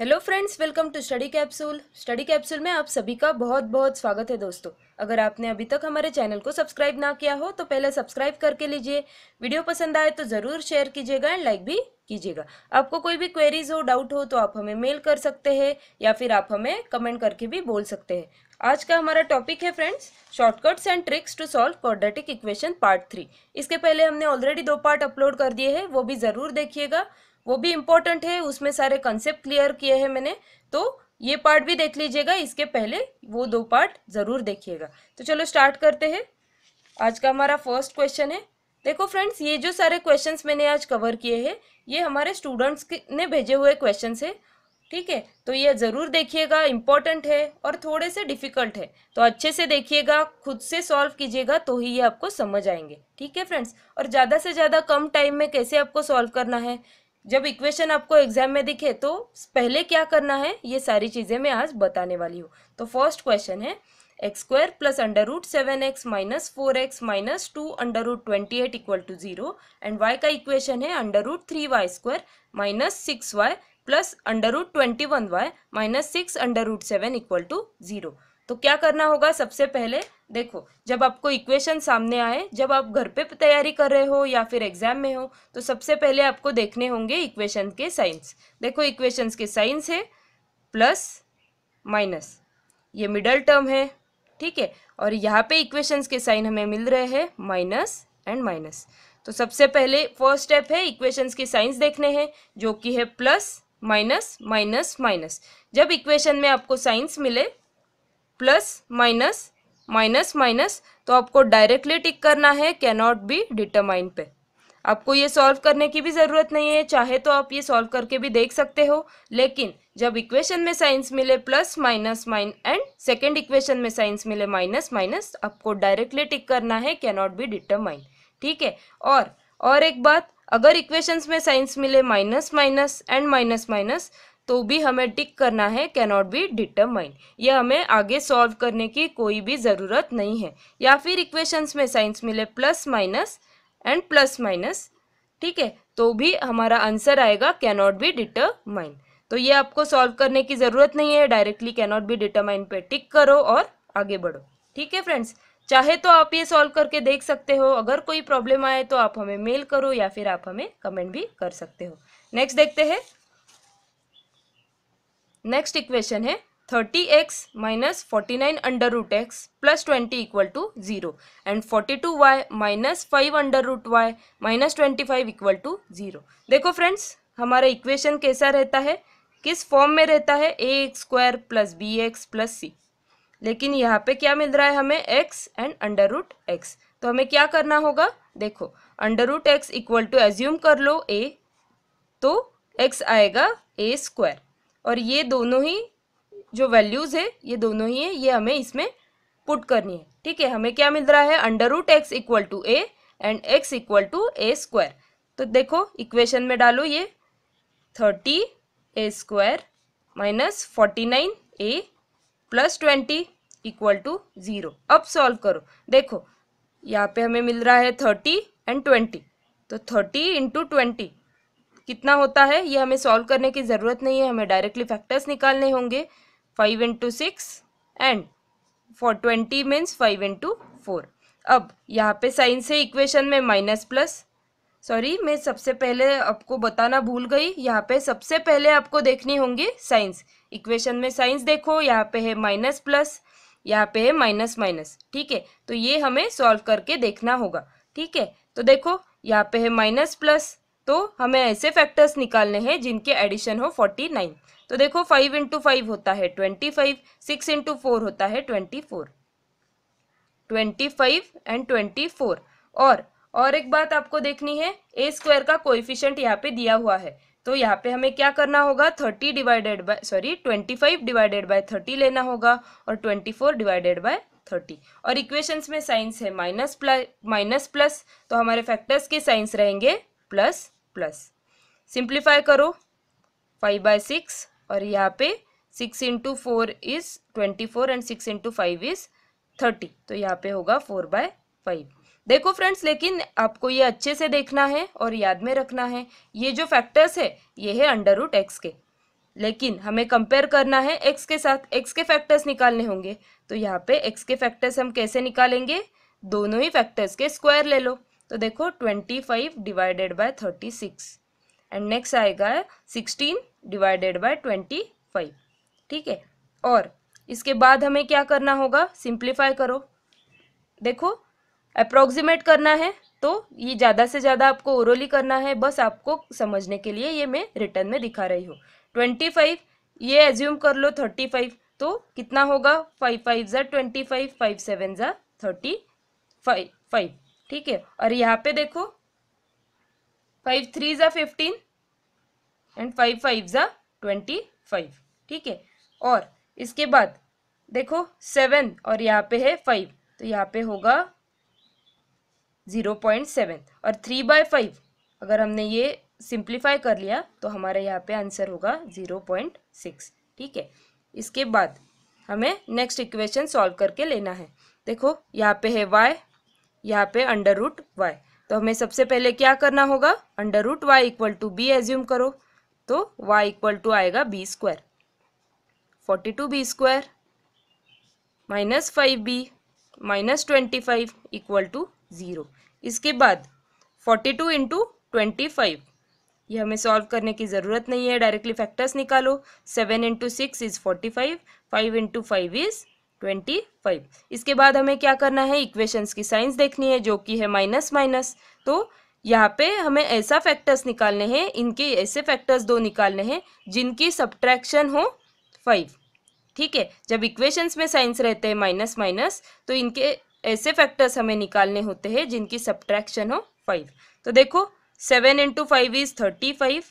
hello friends welcome to study capsule study capsule में आप सभी का बहुत बहुत स्वागत है दोस्तों अगर आपने अभी तक हमारे चैनल को सब्सक्राइब ना किया हो तो पहले सब्सक्राइब करके लीजिए वीडियो पसंद आए तो ज़रूर शेयर कीजिएगा एंड लाइक भी कीजिएगा आपको कोई भी क्वेरीज हो डाउट हो तो आप हमें मेल कर सकते हैं या फिर आप हमें कमेंट करके भी बोल सकते हैं आज का हमारा टॉपिक है friends shortcuts and tricks to solve quadratic equation part three इसके पहले हमने ऑलरेडी दो पार्ट अपलोड कर दिए हैं वो भी ज़रूर देखिएगा वो भी इम्पोर्टेंट है उसमें सारे कंसेप्ट क्लियर किए हैं मैंने तो ये पार्ट भी देख लीजिएगा इसके पहले वो दो पार्ट ज़रूर देखिएगा तो चलो स्टार्ट करते हैं आज का हमारा फर्स्ट क्वेश्चन है देखो फ्रेंड्स ये जो सारे क्वेश्चंस मैंने आज कवर किए हैं ये हमारे स्टूडेंट्स ने भेजे हुए क्वेश्चंस है ठीक है तो ये ज़रूर देखिएगा इम्पॉर्टेंट है और थोड़े से डिफ़िकल्ट है तो अच्छे से देखिएगा खुद से सॉल्व कीजिएगा तो ही ये आपको समझ आएंगे ठीक है फ्रेंड्स और ज़्यादा से ज़्यादा कम टाइम में कैसे आपको सॉल्व करना है जब इक्वेशन आपको एग्जाम में दिखे तो पहले क्या करना है ये सारी चीज़ें मैं आज बताने वाली हूँ तो फर्स्ट क्वेश्चन है x square plus under root seven x minus four x minus two under root twenty eight equal to zero and y का इक्वेशन है under root three y square minus six y plus under root twenty one y minus six under root seven equal to zero तो क्या करना होगा सबसे पहले देखो जब आपको इक्वेशन सामने आए जब आप घर पे तैयारी कर रहे हो या फिर एग्जाम में हो तो सबसे पहले आपको देखने होंगे इक्वेशन के साइंस देखो इक्वेशंस के साइंस है प्लस माइनस ये मिडल टर्म है ठीक है और यहाँ पे इक्वेशंस के साइन हमें मिल रहे हैं माइनस एंड माइनस तो सबसे पहले फर्स्ट स्टेप है इक्वेशंस के साइंस देखने हैं जो कि है प्लस माइनस माइनस माइनस जब इक्वेशन में आपको साइंस मिले प्लस माइनस माइनस माइनस तो आपको डायरेक्टली टिक करना है कैनॉट बी डिटरमाइन पे आपको ये सॉल्व करने की भी ज़रूरत नहीं है चाहे तो आप ये सॉल्व करके भी देख सकते हो लेकिन जब इक्वेशन में साइंस मिले plus minus minus and second equation में साइंस मिले माइनस माइनस आपको डायरेक्टली टिक करना है कैनॉट बी डिटरमाइन ठीक है और और एक बात अगर इक्वेशंस में साइंस मिले minus minus and minus minus तो भी हमें टिक करना है कैनॉट बी डिटरमाइन यह हमें आगे सॉल्व करने की कोई भी ज़रूरत नहीं है या फिर इक्वेशंस में साइंस मिले plus minus and plus minus ठीक है तो भी हमारा आंसर आएगा कैनॉट बी डिटरमाइन तो ये आपको सॉल्व करने की ज़रूरत नहीं है डायरेक्टली कैनॉट बी डिटरमाइन पे टिक करो और आगे बढ़ो ठीक है फ्रेंड्स चाहे तो आप ये सॉल्व करके देख सकते हो अगर कोई प्रॉब्लम आए तो आप हमें मेल करो या फिर आप हमें कमेंट भी कर सकते हो नेक्स्ट देखते हैं नेक्स्ट इक्वेशन है thirty x minus forty nine under root x plus twenty equal to zero and forty two y minus five under root y minus twenty five equal to zero देखो friends हमारा equation कैसा रहता है किस form में रहता है a x square plus b x plus c लेकिन यहाँ पे क्या मिल रहा है हमें x and under root x तो हमें क्या करना होगा देखो under root x equal to assume कर लो ए तो एक्स आएगा ए स्क्वायर और ये दोनों ही जो वैल्यूज़ है ये दोनों ही है ये हमें इसमें पुट करनी है ठीक है हमें क्या मिल रहा है under root x equal to a and x equal to a square तो देखो इक्वेशन में डालो ये thirty a square minus forty nine a plus twenty equal to zero अब सॉल्व करो देखो यहाँ पे हमें मिल रहा है थर्टी एंड ट्वेंटी तो थर्टी इंटू ट्वेंटी कितना होता है ये हमें सॉल्व करने की ज़रूरत नहीं है हमें डायरेक्टली फैक्टर्स निकालने होंगे five into six and for twenty means five into four अब यहाँ पे साइन से इक्वेशन में माइनस प्लस सॉरी मैं सबसे पहले आपको बताना भूल गई यहाँ पे सबसे पहले आपको देखनी होंगी साइंस इक्वेशन में साइंस देखो यहाँ पे है माइनस प्लस यहाँ पे है माइनस माइनस ठीक है तो ये हमें सॉल्व करके देखना होगा ठीक है तो देखो यहाँ पे है माइनस प्लस तो हमें ऐसे फैक्टर्स निकालने हैं जिनके एडिशन हो फोर्टी नाइन तो देखो फाइव इंटू फाइव होता है twenty five six into four होता है twenty four twenty five and twenty four और और एक बात आपको देखनी है ए स्क्वायर का कोएफिशिएंट यहाँ पे दिया हुआ है तो यहाँ पे हमें क्या करना होगा thirty divided by sorry twenty five divided by thirty लेना होगा और twenty four divided by thirty और इक्वेशंस में साइंस है माइनस प्लस माइनस प्लस तो हमारे फैक्टर्स के साइंस रहेंगे प्लस प्लस सिंप्लीफाई करो फाइव बाय सिक्स और यहाँ पे six into four is twenty four and six into five is thirty तो यहाँ पे होगा फोर बाय फाइव देखो फ्रेंड्स लेकिन आपको ये अच्छे से देखना है और याद में रखना है ये जो फैक्टर्स है ये है अंडर रूट एक्स के लेकिन हमें कंपेयर करना है एक्स के साथ एक्स के फैक्टर्स निकालने होंगे तो यहाँ पे एक्स के फैक्टर्स हम कैसे निकालेंगे दोनों ही फैक्टर्स के स्क्वायर ले लो तो देखो twenty five divided by thirty six and next आएगा sixteen divided by twenty five ठीक है और इसके बाद हमें क्या करना होगा सिंप्लीफाई करो देखो अप्रोक्सीमेट करना है तो ये ज़्यादा से ज़्यादा आपको ओरली करना है बस आपको समझने के लिए ये मैं रिटर्न में दिखा रही हूँ ट्वेंटी फाइव ये एज्यूम कर लो थर्टी फाइव तो कितना होगा फाइव फाइव ज़ा ट्वेंटी फाइव फाइव सेवन ज़ा थर्टी फाइव फाइव ठीक है और यहाँ पे देखो फाइव थ्री ज़ा फिफ्टीन एंड फाइव फाइव ज़ा ट्वेंटी फाइव ठीक है और इसके बाद देखो सेवन और यहाँ पे है फाइव तो यहाँ पे होगा ज़ीरो पॉइंट सेवन और थ्री बाय फाइव अगर हमने ये सिंप्लीफाई कर लिया तो हमारा यहाँ पे आंसर होगा ज़ीरो पॉइंट सिक्स ठीक है इसके बाद हमें नेक्स्ट इक्वेशन सॉल्व करके लेना है देखो यहाँ पे है वाई यहाँ पे अंडर रूट वाई तो हमें सबसे पहले क्या करना होगा under root y equal to b assume करो तो y इक्वल टू आएगा b square forty two b square minus five b minus twenty five equal to zero इसके बाद forty two into twenty five ये हमें सॉल्व करने की ज़रूरत नहीं है डायरेक्टली फैक्टर्स निकालो seven into six is forty five five into five is twenty five इसके बाद हमें क्या करना है इक्वेशंस की साइंस देखनी है जो कि है माइनस माइनस तो यहाँ पे हमें ऐसा फैक्टर्स निकालने हैं इनके ऐसे फैक्टर्स दो निकालने हैं जिनकी सब्ट्रैक्शन हो फाइव ठीक है जब इक्वेशंस में साइंस रहते हैं माइनस माइनस तो इनके ऐसे फैक्टर्स हमें निकालने होते हैं जिनकी सब्ट्रैक्शन हो फाइव तो देखो seven into five is thirty five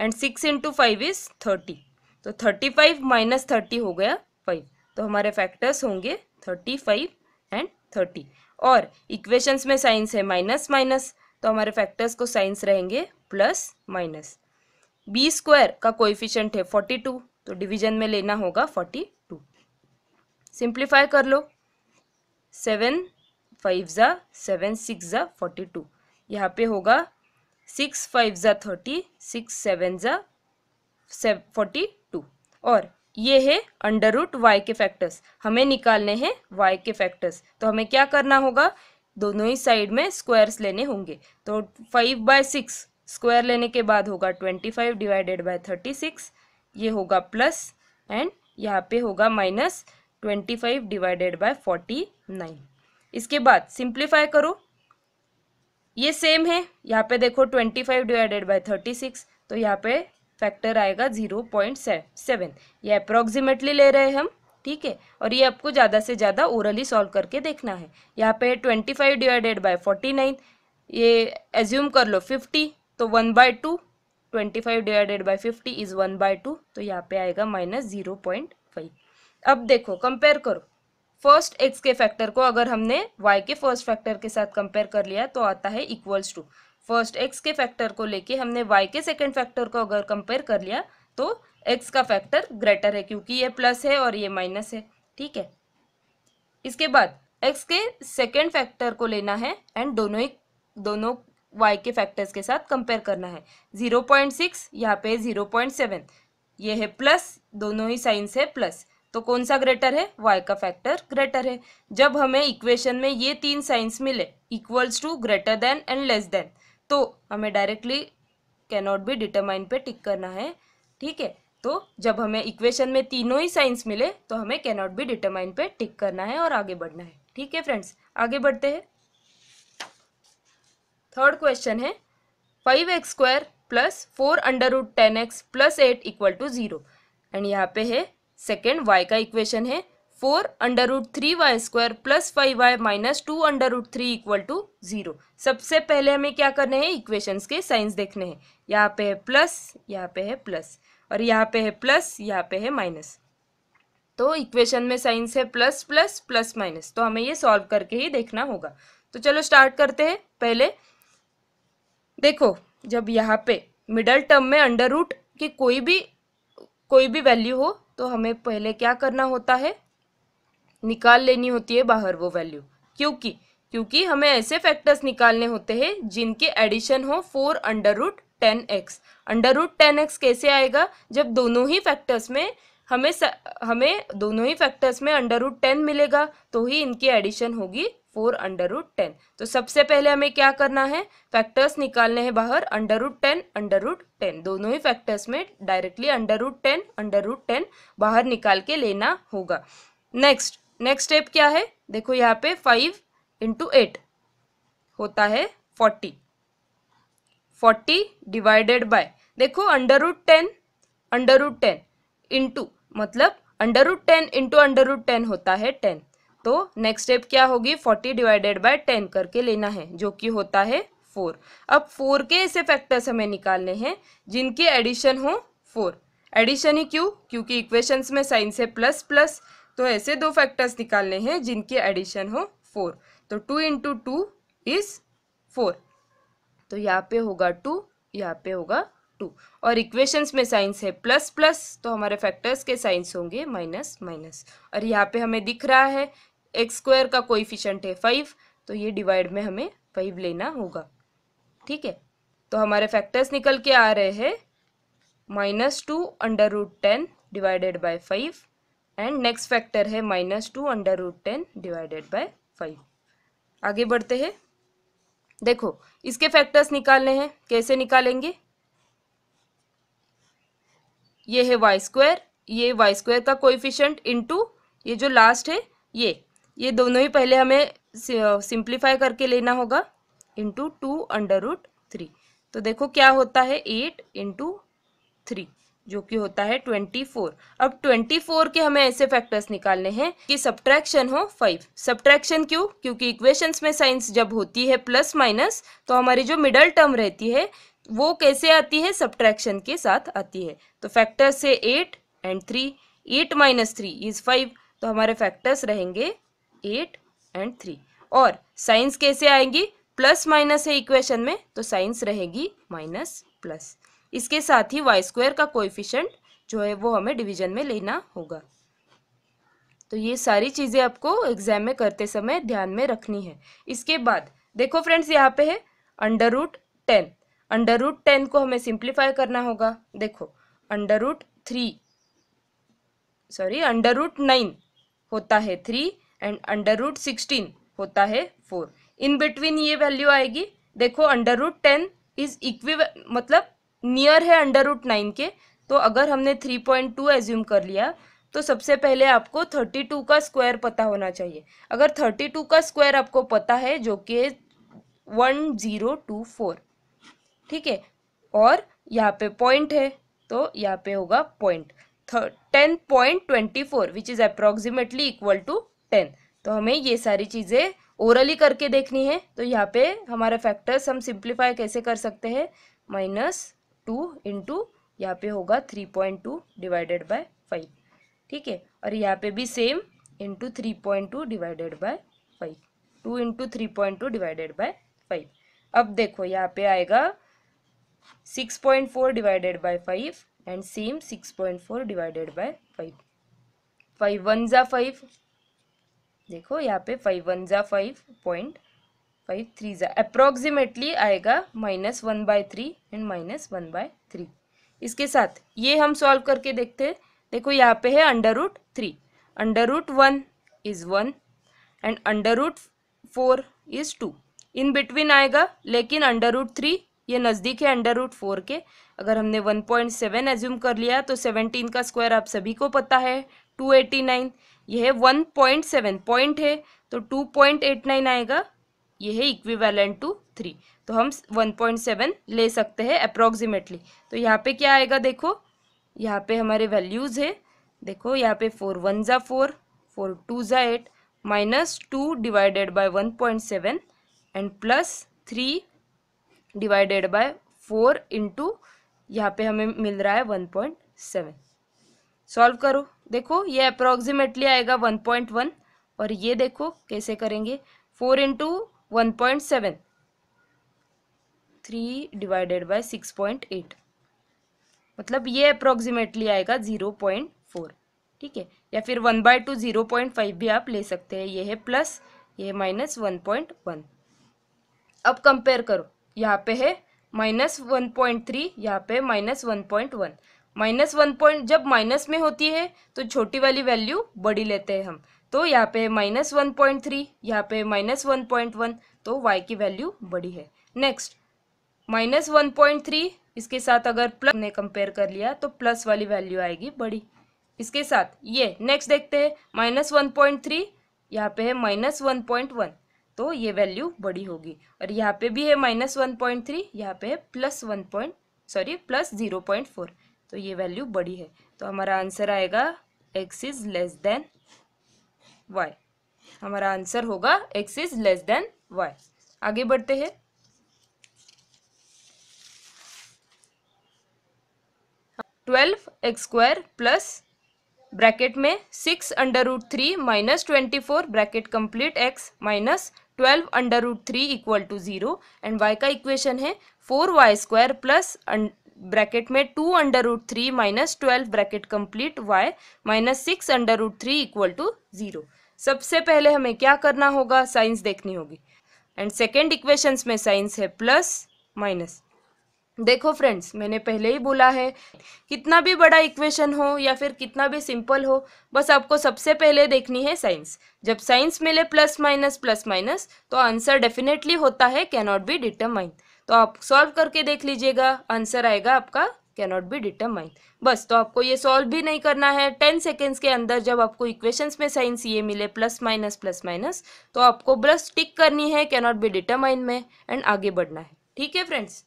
and six into five is thirty तो थर्टी फाइव माइनस थर्टी हो गया तो हमारे फैक्टर्स होंगे थर्टी फाइव एंड थर्टी और इक्वेशंस में साइंस है माइनस माइनस तो हमारे फैक्टर्स को साइंस रहेंगे प्लस माइनस बी स्क्वायर का कोइफिशेंट है फोर्टी टू तो डिवीजन में लेना होगा फोर्टी टू सिंप्लीफाई कर लो सेवन फाइव ज़ा सेवन सिक्स ज़ा फोर्टी टू यहाँ पे होगा सिक्स फाइव ज़ा थर्टी सिक्स सेवन ज़ा फोर्टी टू और ये है अंडर रूट वाई के फैक्टर्स हमें निकालने हैं वाई के फैक्टर्स तो हमें क्या करना होगा दोनों ही साइड में स्क्वायर्स लेने होंगे तो फाइव बाय सिक्स स्क्वायर लेने के बाद होगा twenty five divided by thirty six ये होगा प्लस एंड यहाँ पे होगा minus twenty five divided by forty nine इसके बाद सिंप्लीफाई करो ये सेम है यहाँ पे देखो twenty five divided by thirty six तो यहाँ पे फैक्टर आएगा जीरो पॉइंट सेवन ये अप्रोक्सीमेटली ले रहे हैं हम ठीक है और ये आपको ज़्यादा से ज़्यादा ओरली सॉल्व करके देखना है यहाँ पे twenty five divided by forty nine ये एज्यूम कर लो फिफ्टी तो one by two twenty five divided by fifty is one by two तो यहाँ पे आएगा माइनस जीरो पॉइंट फाइव अब देखो कंपेयर करो फर्स्ट एक्स के फैक्टर को अगर हमने वाई के फर्स्ट फैक्टर के साथ कंपेयर कर लिया तो आता है इक्वल्स टू फर्स्ट एक्स के फैक्टर को लेके हमने वाई के सेकेंड फैक्टर को अगर कंपेयर कर लिया तो एक्स का फैक्टर ग्रेटर है क्योंकि ये प्लस है और ये माइनस है ठीक है इसके बाद एक्स के सेकेंड फैक्टर को लेना है एंड दोनों ही दोनों वाई के फैक्टर्स के साथ कंपेयर करना है जीरो पॉइंट सिक्स यहाँ पे जीरो पॉइंट सेवन ये है प्लस दोनों ही साइंस है प्लस तो कौन सा ग्रेटर है वाई का फैक्टर ग्रेटर है जब हमें इक्वेशन में ये तीन साइंस मिले equals to greater than and less than तो हमें डायरेक्टली कैनॉट बी डिटरमाइन पे टिक करना है ठीक है तो जब हमें इक्वेशन में तीनों ही साइंस मिले तो हमें कैनॉट बी डिटरमाइन पे टिक करना है और आगे बढ़ना है ठीक है फ्रेंड्स आगे बढ़ते हैं थर्ड क्वेश्चन है five x square plus four under root ten x plus eight equal to zero and यहाँ पे है सेकेंड वाई का इक्वेशन है four under root three y square plus five y minus two under root three equal to zero सबसे पहले हमें क्या करने हैं इक्वेशंस के साइंस देखने हैं यहाँ पे है प्लस यहाँ पे है प्लस और यहाँ पे है प्लस यहाँ पे है माइनस तो इक्वेशन में साइंस है प्लस प्लस प्लस माइनस तो हमें ये सॉल्व करके ही देखना होगा तो चलो स्टार्ट करते हैं पहले देखो जब यहाँ पे मिडल टर्म में अंडर रूट की कोई भी कोई भी वैल्यू हो तो हमें पहले क्या करना होता है निकाल लेनी होती है बाहर वो वैल्यू क्योंकि क्योंकि हमें ऐसे फैक्टर्स निकालने होते हैं जिनके एडिशन हो four under root ten x under root ten x कैसे आएगा जब दोनों ही फैक्टर्स में हमें हमें दोनों ही फैक्टर्स में अंडर रूट टेन मिलेगा तो ही इनकी एडिशन होगी फोर अंडर रूट टेन तो सबसे पहले हमें क्या करना है फैक्टर्स निकालने हैं बाहर under root ten under root ten दोनों ही फैक्टर्स में directly under root ten under root ten बाहर निकाल के लेना होगा नेक्स्ट नेक्स्ट स्टेप क्या है देखो यहाँ पे फाइव इंटू एट होता है फोर्टी फोर्टी डिवाइडेड बाय देखो under root ten under root ten into मतलब under root ten into under root ten होता है टेन तो नेक्स्ट स्टेप क्या होगी फोर्टी डिवाइडेड बाय टेन करके लेना है जो कि होता है फोर अब फोर के ऐसे फैक्टर्स हमें निकालने हैं जिनके एडिशन हो फोर एडिशन ही क्यों क्योंकि इक्वेशंस में साइन से प्लस प्लस तो ऐसे दो फैक्टर्स निकालने हैं जिनकी एडिशन हो फोर तो two into two is four तो यहाँ पे होगा टू यहाँ पे होगा टू और इक्वेशंस में साइंस है प्लस प्लस तो हमारे फैक्टर्स के साइंस होंगे माइनस माइनस और यहाँ पे हमें दिख रहा है एक्स स्क्वायर का कोइफिशेंट है फाइव तो ये डिवाइड में हमें फाइव लेना होगा ठीक है तो हमारे फैक्टर्स निकल के आ रहे हैं minus two under root ten divided by five and next factor है minus two under root ten divided by five आगे बढ़ते हैं देखो इसके फैक्टर्स निकालने हैं कैसे निकालेंगे ये है वाई स्क्वायर ये वाई स्क्वायर का कोइफिशियंट इनटू ये जो लास्ट है ये ये दोनों ही पहले हमें सिंप्लीफाई करके लेना होगा into two under root three तो देखो क्या होता है एट इंटू थ्री जो कि होता है ट्वेंटी फोर अब ट्वेंटी फोर के हमें ऐसे फैक्टर्स निकालने हैं कि सब्ट्रैक्शन हो फाइव सब्ट्रैक्शन क्यों क्योंकि इक्वेशंस में साइंस जब होती है प्लस माइनस तो हमारी जो मिडल टर्म रहती है वो कैसे आती है सब्ट्रैक्शन के साथ आती है तो फैक्टर से eight and three eight minus three is five तो हमारे फैक्टर्स रहेंगे एट एंड थ्री और साइंस कैसे आएंगी प्लस माइनस है इक्वेशन में तो साइंस रहेगी माइनस प्लस इसके साथ ही वाई स्क्वायर का कोएफिशिएंट जो है वो हमें डिवीजन में लेना होगा तो ये सारी चीज़ें आपको एग्जाम में करते समय ध्यान में रखनी है इसके बाद देखो फ्रेंड्स यहाँ पे है under root ten under root ten को हमें सिंप्लीफाई करना होगा देखो under root three sorry under root nine होता है three and under root sixteen होता है फोर इन बिटवीन ये वैल्यू आएगी देखो अंडर रूट टेन इज इक्वी मतलब नियर है अंडर रूट नाइन के तो अगर हमने थ्री पॉइंट टू एज्यूम कर लिया तो सबसे पहले आपको थर्टी टू का स्क्वायर पता होना चाहिए अगर थर्टी टू का स्क्वायर आपको पता है जो कि वन ज़ीरो टू फोर ठीक है और यहाँ पे पॉइंट है तो यहाँ पे होगा point ten point twenty four which is approximately equal to ten तो हमें ये सारी चीज़ें ओरली करके देखनी है तो यहाँ पे हमारे फैक्टर्स हम सिंप्लीफाई कैसे कर सकते हैं माइनस टू इंटू यहाँ पे होगा three point two divided by five ठीक है और यहाँ पे भी same into three point two divided by five two into three point two divided by five अब देखो यहाँ पे आएगा six point four divided by five and same six point four divided by five five one ज़ा five देखो यहाँ पे five one ज़ा फाइव पॉइंट फाइव थ्री ज़ा अप्रोक्सीमेटली आएगा minus one by three and minus one by three इसके साथ ये हम सॉल्व करके देखते हैं देखो यहाँ पे है under root three under root one is one and under root four is two in between आएगा लेकिन अंडर रूट थ्री ये नज़दीक है अंडर रूट फोर के अगर हमने वन पॉइंट सेवन एज्यूम कर लिया तो सेवनटीन का स्क्वायर आप सभी को पता है टू एटी नाइन यह है वन पॉइंट सेवन पॉइंट है तो टू पॉइंट एट नाइन आएगा ये है इक्विवेलेंट टू थ्री तो हम वन पॉइंट सेवन ले सकते हैं अप्रॉक्सीमेटली तो यहाँ पे क्या आएगा देखो यहाँ पे हमारे वैल्यूज़ है देखो यहाँ पे फोर वन ज़ा फोर फोर टू ज़ा eight minus two divided by one point seven and plus three divided by four into यहाँ पे हमें मिल रहा है वन पॉइंट सेवन सॉल्व करो देखो ये अप्रॉक्सीमेटली आएगा वन पॉइंट वन और ये देखो कैसे करेंगे four into one point seven three divided by six point eight मतलब ये अप्रोक्सीमेटली आएगा ज़ीरो पॉइंट फोर ठीक है या फिर one by two zero point five भी आप ले सकते हैं ये है प्लस ये है माइनस वन पॉइंट वन अब कंपेयर करो यहाँ पे है माइनस वन पॉइंट थ्री यहाँ पे minus one point one minus one point जब माइनस में होती है तो छोटी वाली वैल्यू बड़ी लेते हैं हम तो यहाँ पे माइनस वन पॉइंट थ्री यहाँ पे माइनस वन पॉइंट वन तो वाई की वैल्यू बड़ी है next minus one point three इसके साथ अगर प्लस ने कंपेयर कर लिया तो प्लस वाली वैल्यू आएगी बड़ी इसके साथ ये नेक्स्ट देखते हैं माइनस वन पॉइंट थ्री यहाँ पे है माइनस वन पॉइंट वन तो ये वैल्यू बड़ी होगी और यहाँ पे भी है माइनस वन पॉइंट थ्री यहाँ पे है plus one point sorry plus zero point four तो ये वैल्यू बड़ी है तो हमारा आंसर आएगा x is less than y हमारा आंसर होगा x is less than y आगे बढ़ते हैं twelve x square plus bracket में six under root three minus twenty four bracket complete x minus twelve under root three equal to zero and y का equation है four y square plus bracket में two under root three minus twelve bracket complete y minus six under root three equal to zero सबसे पहले हमें क्या करना होगा signs देखनी होगी एंड सेकेंड इक्वेशंस में साइंस है प्लस माइनस देखो फ्रेंड्स मैंने पहले ही बोला है कितना भी बड़ा इक्वेशन हो या फिर कितना भी सिंपल हो बस आपको सबसे पहले देखनी है साइंस जब साइंस मिले प्लस माइनस प्लस माइनस तो आंसर डेफिनेटली होता है कैनॉट बी डिटरमाइंड तो आप सॉल्व करके देख लीजिएगा आंसर आएगा आपका कैनॉट बी डिटरमाइन बस तो आपको ये सॉल्व भी नहीं करना है टेन सेकेंड्स के अंदर जब आपको इक्वेशंस में साइंस ये मिले प्लस माइनस प्लस माइनस तो आपको ब्रश टिक करनी है कैनॉट बी डिटरमाइन में एंड आगे बढ़ना है ठीक है friends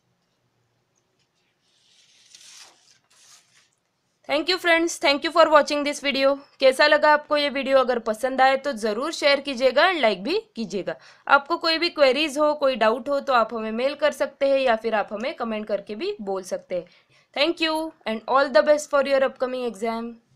thank you friends thank you for watching this video कैसा लगा आपको ये वीडियो अगर पसंद आए तो ज़रूर शेयर कीजिएगा एंड लाइक भी कीजिएगा आपको कोई भी क्वेरीज हो कोई डाउट हो तो आप हमें मेल कर सकते हैं या फिर आप हमें कमेंट करके भी बोल सकते हैं thank you and all the best for your upcoming exam